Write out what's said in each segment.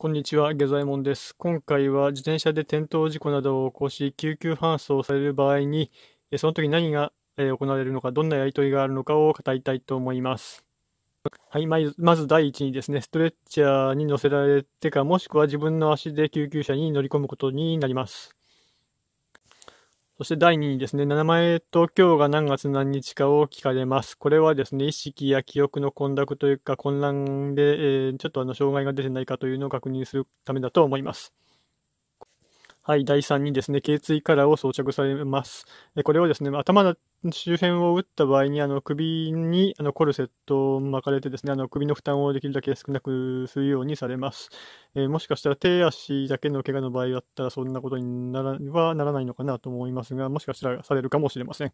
こんにちは、下左衛門です。今回は自転車で転倒事故などを起こし、救急搬送される場合に、その時何が行われるのか、どんなやりとりがあるのかを語りたいと思います。はい、まず第一にですね、ストレッチャーに乗せられてか、もしくは自分の足で救急車に乗り込むことになります。そして第2位ですね、名前と今日が何月何日かを聞かれます。これはですね、意識や記憶の混濁というか混乱で、えー、ちょっとあの障害が出てないかというのを確認するためだと思います。はい、第3にですね、頸椎カラーを装着されます。これをですね、頭の周辺を打った場合に、あの首にあのコルセットを巻かれてですね、あの首の負担をできるだけ少なくするようにされます。えー、もしかしたら手足だけの怪我の場合だったら、そんなことにならはならないのかなと思いますが、もしかしたらされるかもしれません。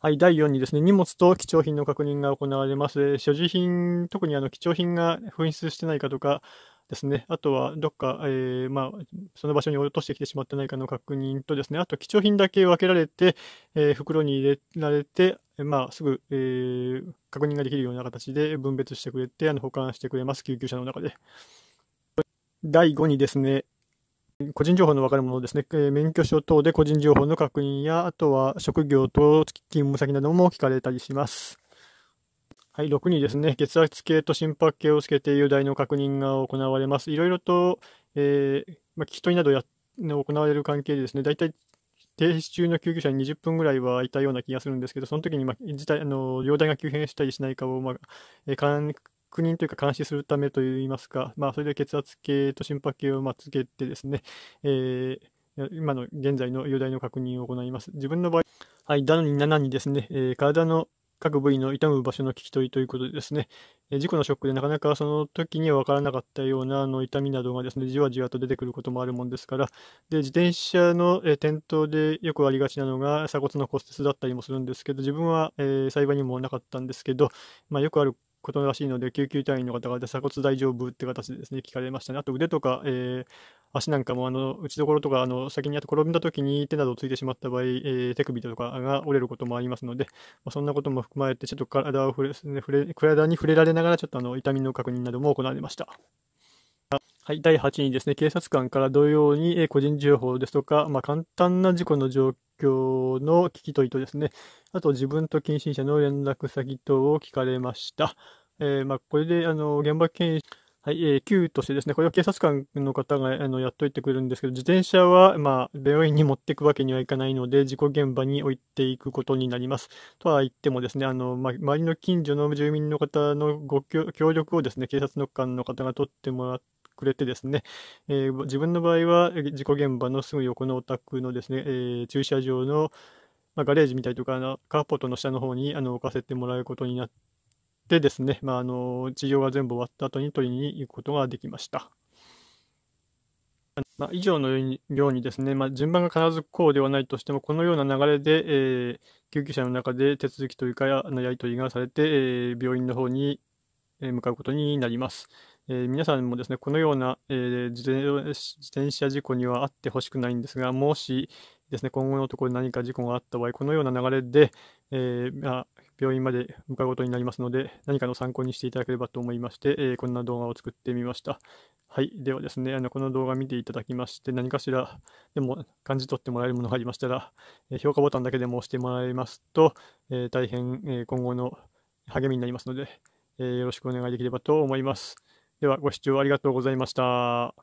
はい、第4にですね、荷物と貴重品の確認が行われます。所持品、特にあの貴重品が紛失してないかとか、ですね、あとはどっか、えー、まあ、その場所に落としてきてしまってないかの確認とですね、あと貴重品だけ分けられて、えー、袋に入れられて、まあ、すぐ、えー、確認ができるような形で分別してくれて、あの保管してくれます、救急車の中で。第5にですね、個人情報の分かるものですね、えー、免許証等で個人情報の確認や、あとは職業と勤務先なども聞かれたりします。はい、6にですね、血圧計と心拍計をつけて、有害の確認が行われます。いろいろと、えー、まあ、聞き取りなどや行われる関係でですね、大体停止中の救急車に20分ぐらいはいたような気がするんですけど、その時に、まあ、自体あの容体が急変したりしないかを、まあえー、確認というか監視するためといいますか、まあ、それで血圧計と心拍計を、まあ、つけてですね、えー、今の現在の容体の確認を行います。自分の場合、はい、だのに7にですね、えー、体の各部位の痛む場所の聞き取りということでですね、え事故のショックでなかなかその時には分からなかったようなあの痛みなどがですね、じわじわと出てくることもあるもんですから、で自転車の、え転倒でよくありがちなのが鎖骨の骨折だったりもするんですけど、自分は、え幸いにもなかったんですけど、まあ、よくあることらしいので、救急隊員の方が鎖骨大丈夫って形でですね、聞かれましたね。あと腕とか、えー、足なんかもあの打ちどころとかあの先にあと転んだ時に手などをついてしまった場合、えー、手首とかが折れることもありますので、まあ、そんなことも含まれてちょっと体を触れ触れ体に触れられながらちょっとあの痛みの確認なども行われました。はい、第8位ですね、警察官から同様に、え個人情報ですとか、まあ、簡単な事故の状況の聞き取りとですね、あと自分と近親者の連絡先等を聞かれました。えー、まあ、これであの現場検はい、えー、Q としてですね、これは警察官の方があのやっといてくれるんですけど、自転車は、まあ、病院に持っていくわけにはいかないので、事故現場に置いていくことになります。とは言ってもですね、あの、まあ、周りの近所の住民の方のご協力をですね、警察の官の方が取ってもらって、くれてですね、えー、自分の場合は事故現場のすぐ横のお宅のですね、えー、駐車場の、まあ、ガレージみたいとかあのカーポートの下の方にあの置かせてもらうことになっでですね、まあ、あの治療が全部終わった後に取りに行くことができました。まあ、以上のようにですね、まあ、順番が必ずこうではないとしても、このような流れで、えー、救急車の中で手続きというか、ややり取りがされて、えー、病院の方に向かうことになります。えー、皆さんもですね、このような、えー、自転車事故にはあってほしくないんですが、もしですね、今後のところ何か事故があった場合、このような流れで、えーまあ、病院まで向かうことになりますので、何かの参考にしていただければと思いまして、えー、こんな動画を作ってみました。はい。ではですね、あの、この動画見ていただきまして、何かしらでも感じ取ってもらえるものがありましたら、え評価ボタンだけでも押してもらえますと、えー、大変、え今後の励みになりますので、えよろしくお願いできればと思います。では、ご視聴ありがとうございました。